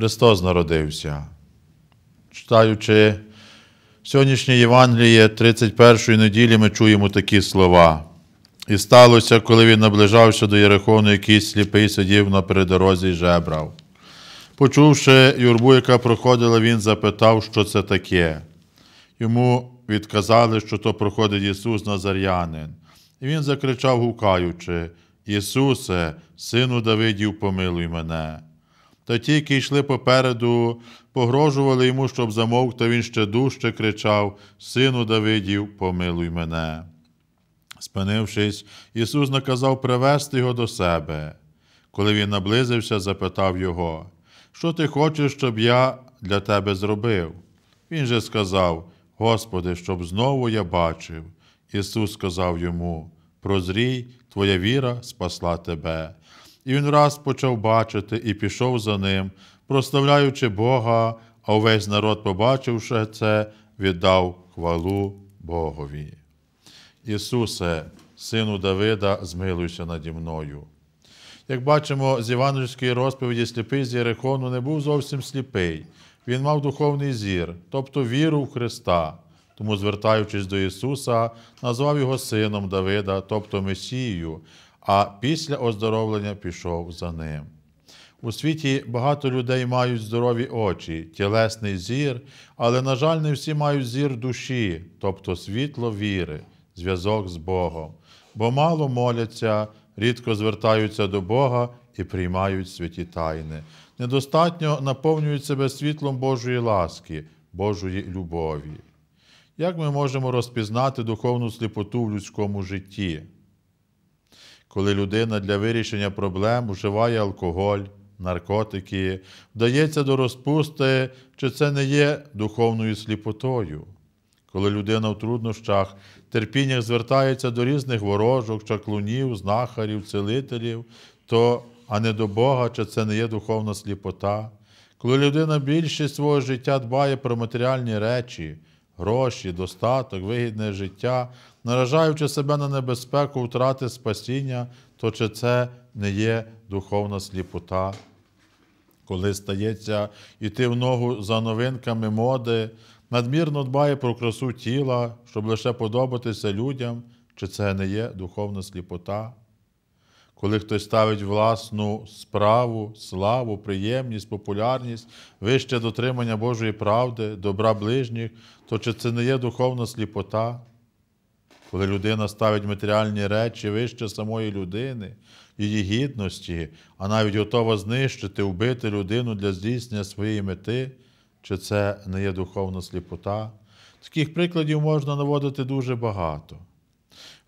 Христос народився. Читаючи сьогоднішнє Євангеліє 31-ї неділі, ми чуємо такі слова. І сталося, коли він наближався до Єрихону, якийсь сліпий сидів на передорозі і жебрав. Почувши юрбу, яка проходила, він запитав, що це таке. Йому відказали, що то проходить Ісус Назарянин. І він закричав, гукаючи: Ісусе, Сину Давидів, помилуй мене та ті, які йшли попереду, погрожували йому, щоб замовк, та він ще дужче кричав: Сину Давидів, помилуй мене. Спинившись, Ісус наказав привести його до себе. Коли він наблизився, запитав його, що ти хочеш, щоб я для тебе зробив? Він же сказав: Господи, щоб знову я бачив. Ісус сказав йому: Прозрій, твоя віра спасла тебе. І він раз почав бачити і пішов за ним, прославляючи Бога, а увесь народ, побачивши це, віддав хвалу Богові. Ісусе, Сину Давида, змилуйся наді мною. Як бачимо з Івангельської розповіді, сліпий з Єрихону не був зовсім сліпий, він мав духовний зір, тобто віру в Христа. Тому, звертаючись до Ісуса, назвав його Сином Давида, тобто Месією, а після оздоровлення пішов за ним. У світі багато людей мають здорові очі, тілесний зір, але, на жаль, не всі мають зір душі, тобто світло віри, зв'язок з Богом, бо мало моляться, рідко звертаються до Бога і приймають святі тайни. Недостатньо наповнюють себе світлом Божої ласки, Божої любові. Як ми можемо розпізнати духовну сліпоту в людському житті? коли людина для вирішення проблем вживає алкоголь, наркотики, вдається до розпусти, чи це не є духовною сліпотою. Коли людина в труднощах, терпіннях звертається до різних ворожок, чаклунів, знахарів, целителів, то, а не до Бога, чи це не є духовна сліпота. Коли людина більшість свого життя дбає про матеріальні речі, гроші, достаток, вигідне життя, наражаючи себе на небезпеку втрати спасіння, то чи це не є духовна сліпота? Коли стається йти в ногу за новинками моди, надмірно дбає про красу тіла, щоб лише подобатися людям, чи це не є духовна сліпота? Коли хтось ставить власну справу, славу, приємність, популярність, вище дотримання Божої правди, добра ближніх, то чи це не є духовна сліпота? коли людина ставить матеріальні речі вище самої людини, її гідності, а навіть готова знищити, вбити людину для здійснення своєї мети, чи це не є духовна сліпота? Таких прикладів можна наводити дуже багато.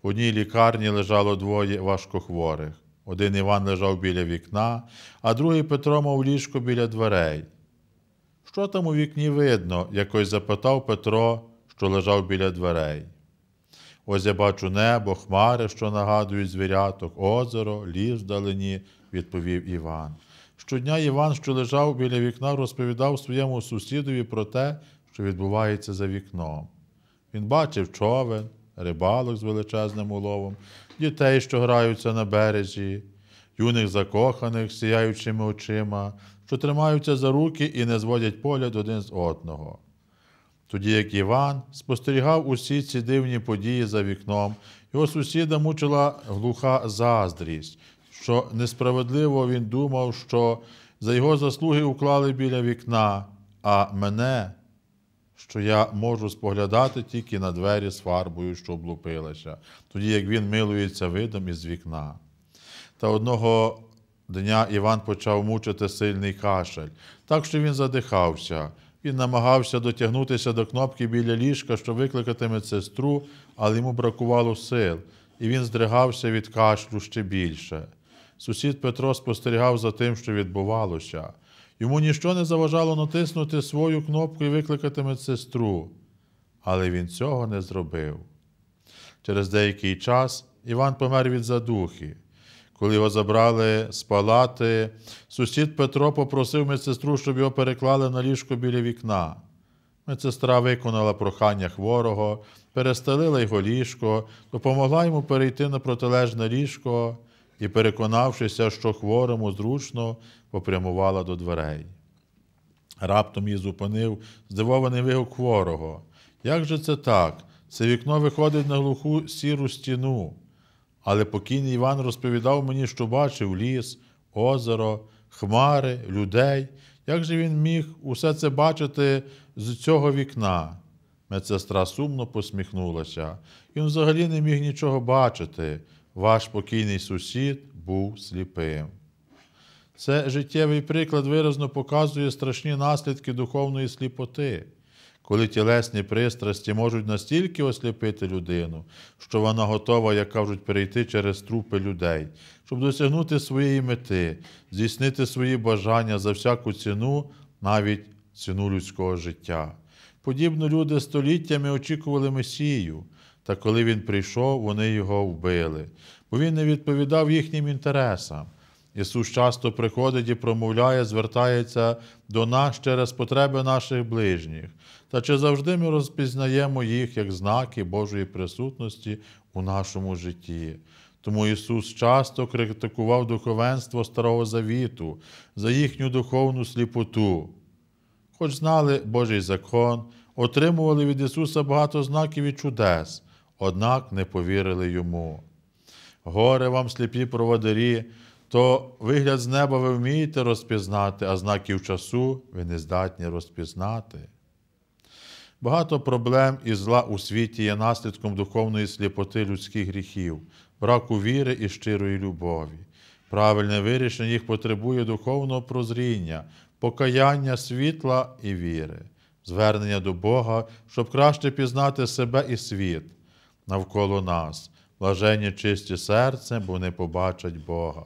В одній лікарні лежало двоє важкохворих. Один Іван лежав біля вікна, а другий Петро мав ліжко біля дверей. Що там у вікні видно? якось запитав Петро, що лежав біля дверей. Ось я бачу небо, хмари, що нагадують звіряток, озеро, ліс вдалині, відповів Іван. Щодня Іван, що лежав біля вікна, розповідав своєму сусідові про те, що відбувається за вікном. Він бачив човен, рибалок з величезним уловом, дітей, що граються на бережі, юних закоханих, сіяючими очима, що тримаються за руки і не зводять погляд один з одного. Тоді як Іван спостерігав усі ці дивні події за вікном, його сусіда мучила глуха заздрість, що несправедливо він думав, що за його заслуги уклали біля вікна, а мене, що я можу споглядати тільки на двері з фарбою, що облупилася, тоді як він милується видом із вікна. Та одного дня Іван почав мучити сильний кашель, так що він задихався. Він намагався дотягнутися до кнопки біля ліжка, що викликати медсестру, але йому бракувало сил, і він здригався від кашлю ще більше. Сусід Петро спостерігав за тим, що відбувалося. Йому ніщо не заважало натиснути свою кнопку і викликати медсестру, але він цього не зробив. Через деякий час Іван помер від задухи. Коли його забрали з палати, сусід Петро попросив медсестру, щоб його переклали на ліжко біля вікна. Медсестра виконала прохання хворого, перестелила його ліжко, допомогла йому перейти на протилежне ліжко і, переконавшися, що хворому зручно попрямувала до дверей. Раптом її зупинив здивований вигук хворого. Як же це так? Це вікно виходить на глуху сіру стіну. Але покійний Іван розповідав мені, що бачив ліс, озеро, хмари, людей. Як же він міг усе це бачити з цього вікна? Медсестра сумно посміхнулася. Він взагалі не міг нічого бачити. Ваш покійний сусід був сліпим. Це життєвий приклад виразно показує страшні наслідки духовної сліпоти коли тілесні пристрасті можуть настільки осліпити людину, що вона готова, як кажуть, перейти через трупи людей, щоб досягнути своєї мети, здійснити свої бажання за всяку ціну, навіть ціну людського життя. Подібно люди століттями очікували Месію, та коли він прийшов, вони його вбили, бо він не відповідав їхнім інтересам. Ісус часто приходить і промовляє, звертається до нас через потреби наших ближніх, та чи завжди ми розпізнаємо їх як знаки Божої присутності у нашому житті? Тому Ісус часто критикував духовенство Старого Завіту за їхню духовну сліпоту. Хоч знали Божий закон, отримували від Ісуса багато знаків і чудес, однак не повірили йому. Горе вам, сліпі проводарі! то вигляд з неба ви вмієте розпізнати, а знаків часу ви не здатні розпізнати. Багато проблем і зла у світі є наслідком духовної сліпоти людських гріхів, браку віри і щирої любові. Правильне вирішення їх потребує духовного прозріння, покаяння світла і віри, звернення до Бога, щоб краще пізнати себе і світ навколо нас, блажені чисті серце, бо не побачать Бога.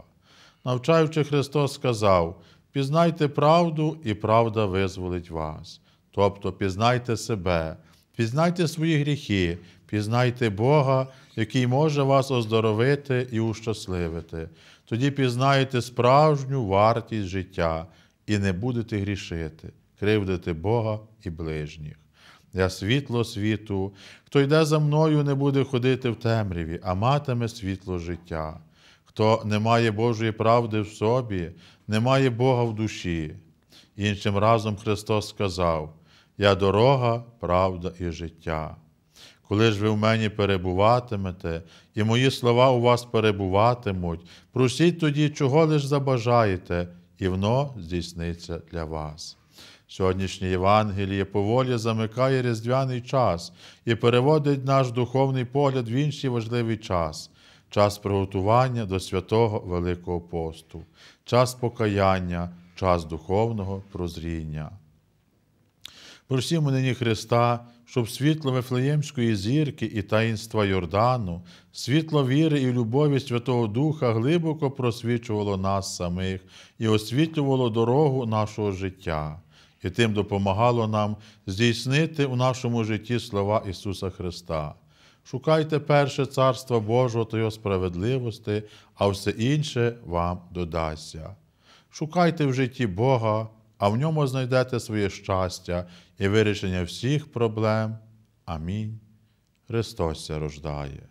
Навчаючи Христос, сказав: пізнайте правду, і правда визволить вас. Тобто пізнайте себе, пізнайте свої гріхи, пізнайте Бога, який може вас оздоровити і ущасливити. Тоді пізнаєте справжню вартість життя і не будете грішити, кривдити Бога і ближніх. Я світло світу, хто йде за мною, не буде ходити в темряві, а матиме світло життя хто не має Божої правди в собі, не має Бога в душі. Іншим разом Христос сказав: Я дорога, правда і життя. Коли ж ви в мені перебуватимете, і мої слова у вас перебуватимуть, просіть тоді, чого лиш забажаєте, і воно здійсниться для вас. Сьогоднішнє Євангеліє поволі замикає різдвяний час і переводить наш духовний погляд в інший важливий час час приготування до святого Великого посту, час покаяння, час духовного прозріння. Просімо нині Христа, щоб світло Вифлеємської зірки і таїнства Йордану, світло віри і любові Святого Духа глибоко просвічувало нас самих і освітлювало дорогу нашого життя, і тим допомагало нам здійснити у нашому житті слова Ісуса Христа. Шукайте перше царство Божого та його справедливості, а все інше вам додасться. Шукайте в житті Бога, а в ньому знайдете своє щастя і вирішення всіх проблем. Амінь. Христос рождає.